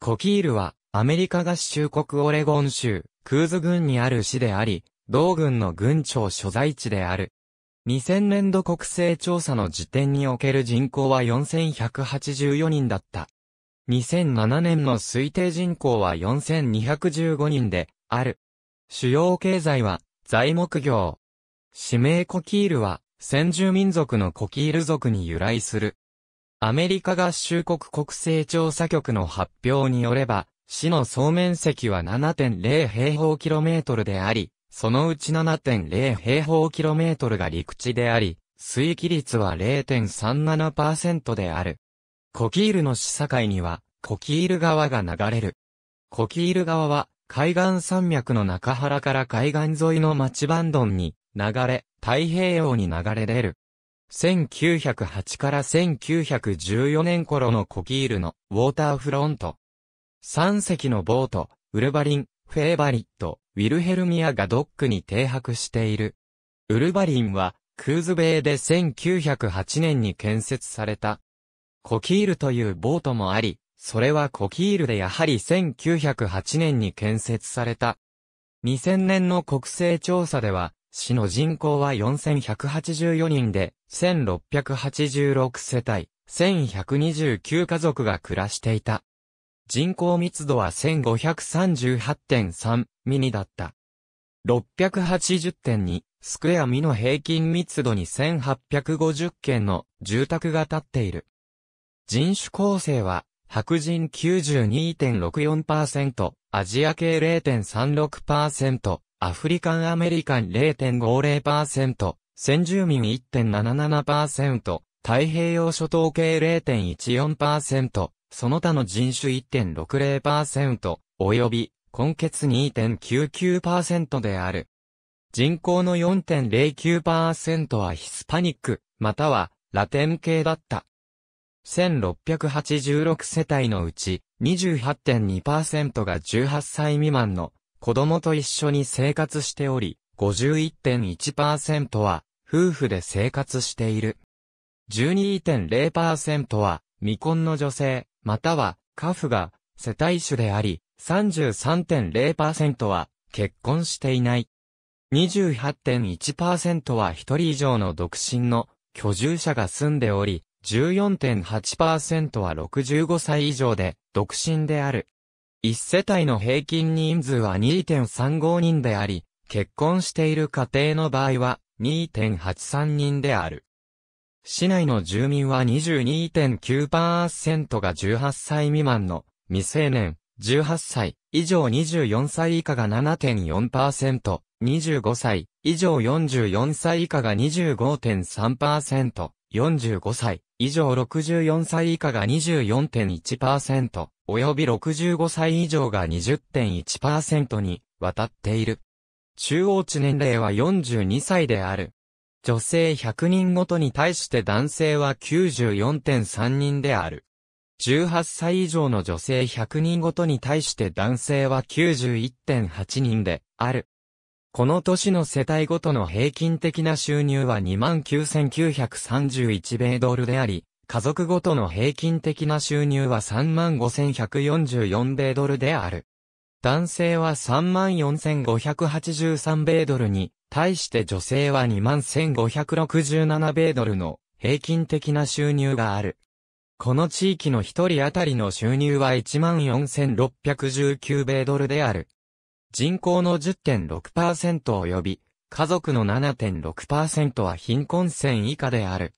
コキールは、アメリカ合衆国オレゴン州、クーズ郡にある市であり、同郡の郡庁所在地である。2000年度国勢調査の時点における人口は4184人だった。2007年の推定人口は4215人で、ある。主要経済は、材木業。指名コキールは、先住民族のコキール族に由来する。アメリカ合衆国国勢調査局の発表によれば、市の総面積は7.0平方キロメートルであり、そのうち7.0平方キロメートルが陸地であり、水域率は0.37%である。コキールの市境には、コキール川が流れる。コキール川は、海岸山脈の中原から海岸沿いの町バンドンに流れ、太平洋に流れ出る。1908から1914年頃のコキールのウォーターフロント。3隻のボート、ウルバリン、フェーバリット、ウィルヘルミアがドックに停泊している。ウルバリンは、クーズベイで1908年に建設された。コキールというボートもあり、それはコキールでやはり1908年に建設された。2000年の国勢調査では、市の人口は4184人で、1686世帯、1129家族が暮らしていた。人口密度は1538.3ミニだった。680.2スクエアミの平均密度に1850件の住宅が建っている。人種構成は、白人92.64%、アジア系0.36%、アフリカンアメリカン0.50%、先住民1.77%、太平洋諸島系0.14%、その他の人種1.60%、及び、根血2.99%である。人口の4.09%はヒスパニック、またはラテン系だった。1686世帯のうち28.2%が18歳未満の子供と一緒に生活しており、51.1%は夫婦で生活している。12.0%は未婚の女性、または家父が世帯主であり、33.0%は結婚していない。28.1%は一人以上の独身の居住者が住んでおり、14.8%は65歳以上で独身である。一世帯の平均人数は2.35人であり、結婚している家庭の場合は2.83人である。市内の住民は22.9%が18歳未満の未成年、18歳以上24歳以下が7.4%、25歳以上44歳以下が25.3%、45歳以上64歳以下が24.1%、及び65歳以上が20.1%にわたっている。中央値年齢は42歳である。女性100人ごとに対して男性は94.3人である。18歳以上の女性100人ごとに対して男性は91.8人である。この年の世帯ごとの平均的な収入は29,931米ドルであり、家族ごとの平均的な収入は35,144米ドルである。男性は34,583米ドルに、対して女性は21,567米ドルの平均的な収入がある。この地域の一人当たりの収入は14,619米ドルである。人口の10.6%及び、家族の7.6%は貧困線以下である。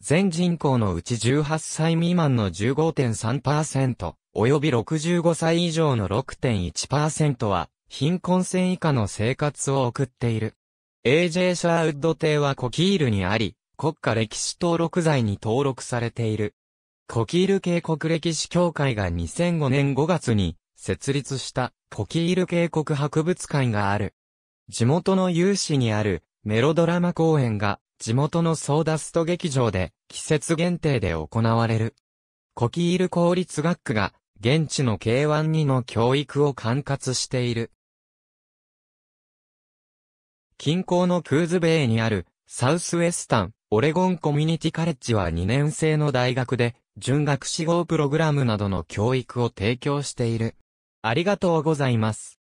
全人口のうち18歳未満の15.3%、及び65歳以上の6.1%は、貧困線以下の生活を送っている。AJ シャーウッド邸はコキールにあり、国家歴史登録財に登録されている。コキール渓谷歴史協会が2005年5月に設立したコキール渓谷博物館がある。地元の有志にあるメロドラマ公園が地元のソーダスト劇場で季節限定で行われる。コキール公立学区が現地の K12 の教育を管轄している。近郊のクーズベイにあるサウスウェスタン、オレゴンコミュニティカレッジは2年生の大学で、準学士号プログラムなどの教育を提供している。ありがとうございます。